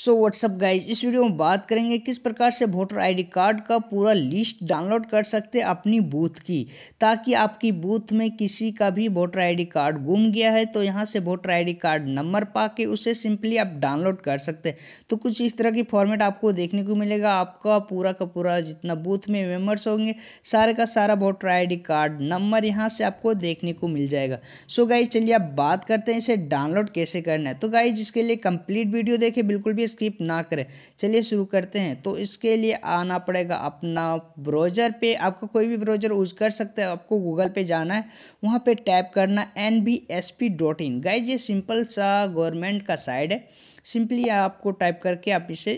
सो WhatsApp guys इस वीडियो में बात करेंगे किस प्रकार से वोटर आईडी कार्ड का पूरा लिस्ट डाउनलोड कर सकते हैं अपनी बूथ की ताकि आपकी बूथ में किसी का भी वोटर आईडी कार्ड गुम गया है तो यहाँ से वोटर आईडी कार्ड नंबर पा के उसे सिंपली आप डाउनलोड कर सकते हैं तो कुछ इस तरह की फॉर्मेट आपको देखने को मिलेगा आपका पूरा का पूरा जितना बूथ में मेम्बर्स होंगे सारे का सारा वोटर आई कार्ड नंबर यहाँ से आपको देखने को मिल जाएगा सो गाइज चलिए आप बात करते हैं इसे डाउनलोड कैसे करना है तो गाइज इसके लिए कम्प्लीट वीडियो देखें बिल्कुल भी भी स्किप ना करें चलिए शुरू करते हैं तो इसके लिए आना पड़ेगा अपना ब्राउज़र पे आपका कोई भी ब्राउज़र यूज़ कर सकते हैं आपको गूगल पे जाना है वहाँ पे टाइप करना N B S P dot in guys ये सिंपल सा गवर्नमेंट का साइड है सिंपली आपको टाइप करके आप इसे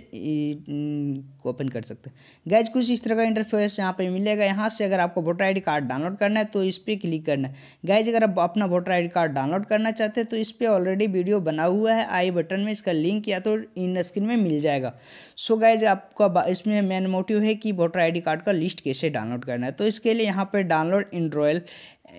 ओपन कर सकते हैं गैज कुछ इस तरह का इंटरफेस यहाँ पे मिलेगा यहाँ से अगर आपको वोटर आईडी कार्ड डाउनलोड करना है तो इस पर क्लिक करना है गैज अगर आप अपना वोटर आईडी कार्ड डाउनलोड करना चाहते हैं तो इस पर ऑलरेडी वीडियो बना हुआ है आई बटन में इसका लिंक या तो इन स्क्रीन में मिल जाएगा सो गैज आपका इसमें मेन मोटिव है कि वोटर आई कार्ड का लिस्ट कैसे डाउनलोड करना है तो इसके लिए यहाँ पर डाउनलोड इंड्रॉयल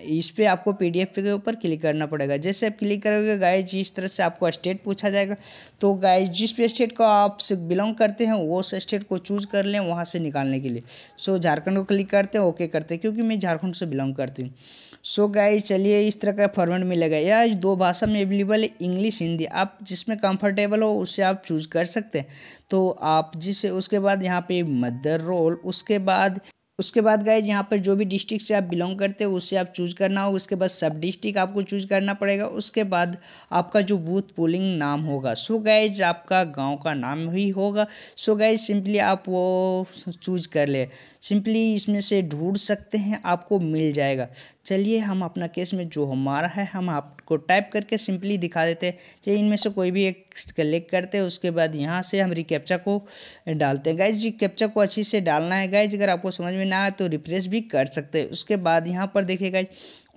इस पर आपको पी डी एफ के ऊपर क्लिक करना पड़ेगा जैसे आप क्लिक करोगे गाय जिस तरह से आपको स्टेट पूछा जाएगा तो गाय जिस भी स्टेट को आप बिलोंग करते हैं वो स्टेट को चूज कर लें वहाँ से निकालने के लिए सो झारखंड को क्लिक करते हैं ओके करते हैं क्योंकि मैं झारखंड से बिलोंग करती हूँ सो गाय चलिए इस तरह का फॉर्मेट मिलेगा या दो भाषा में अवेलेबल है इंग्लिश हिंदी आप जिसमें कंफर्टेबल हो उससे आप चूज कर सकते हैं तो आप जिस उसके बाद यहाँ पे मदर रोल उसके बाद उसके बाद गाइज यहाँ पर जो भी डिस्ट्रिक्ट से आप बिलोंग करते हो उससे आप चूज़ करना होगा उसके बाद सब डिस्ट्रिक्ट आपको चूज़ करना पड़ेगा उसके बाद आपका जो बूथ पोलिंग नाम होगा सो गाइज आपका गांव का नाम ही होगा सो गाइज सिंपली आप वो चूज कर ले सिंपली इसमें से ढूंढ सकते हैं आपको मिल जाएगा चलिए हम अपना केस में जो हमारा है हम आपको टाइप करके सिंपली दिखा देते हैं चाहे इनमें से कोई भी एक कलेक्ट करते हैं उसके बाद यहाँ से हम रिकैप्चा को डालते हैं गाइज रिकैप्चा को अच्छी से डालना है गाइज अगर आपको समझ में ना आए तो रिफ्रेश भी कर सकते हैं उसके बाद यहाँ पर देखिए गाइज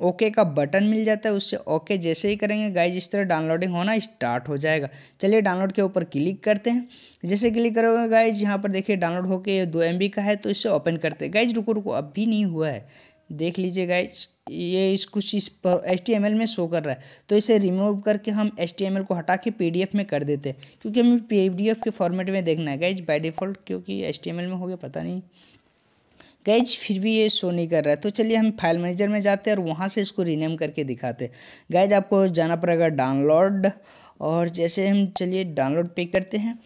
ओके का बटन मिल जाता है उससे ओके जैसे ही करेंगे गाइज इस तरह डाउनलोडिंग होना स्टार्ट हो जाएगा चलिए डाउनलोड के ऊपर क्लिक करते हैं जैसे क्लिक करोगे गाइज यहाँ पर देखिए डाउनलोड होके दो एम का है तो इसे ओपन करते हैं गाइज रुको रुको अब भी नहीं हुआ है देख लीजिए गाइज ये इस कुछ इस एच में शो कर रहा है तो इसे रिमूव करके हम एच को हटा के पी में कर देते हैं क्योंकि हमें पी के फॉर्मेट में देखना है गाइज बाई डिफ़ॉल्ट क्योंकि एच में हो गया पता नहीं गैज फिर भी ये शो नहीं कर रहा है तो चलिए हम फाइल मैनेजर में जाते हैं और वहाँ से इसको रीनेम करके दिखाते हैं गैज आपको जाना पड़ेगा डाउनलोड और जैसे हम चलिए डाउनलोड पे करते हैं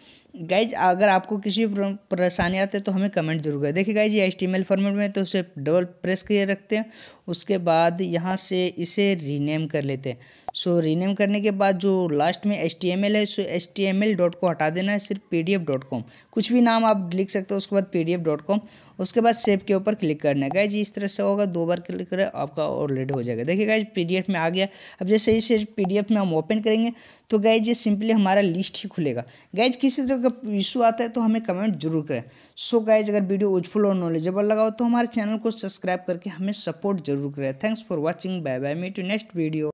गाइज अगर आपको किसी परेशानी आती है तो हमें कमेंट जरूर करें देखिए गाइज ये एच फॉर्मेट में तो उसे डबल प्रेस किए रखते हैं उसके बाद यहाँ से इसे रीनेम कर लेते हैं सो रीनेम करने के बाद जो लास्ट में एच है सो एच डॉट को हटा देना है सिर्फ पी डॉट कॉम कुछ भी नाम आप लिख सकते हो उसके बाद पी डॉट कॉम उसके बाद सेव के ऊपर क्लिक करना है गाइज इस तरह से होगा दो बार क्लिक करें आपका ऑलरेडी हो जाएगा देखिए गाइज पी में आ गया अब जैसे इसे पी में हम ओपन करेंगे तो गाइज ये सिंपली हमारा लिस्ट ही खुलेगा गाइज किसी तरह का इशू आता है तो हमें कमेंट जरूर करें सो so गाइज अगर वीडियो यूजफुल और नॉलेजेबल लगा हो तो हमारे चैनल को सब्सक्राइब करके हमें सपोर्ट जरूर करें thanks for watching bye bye me to next video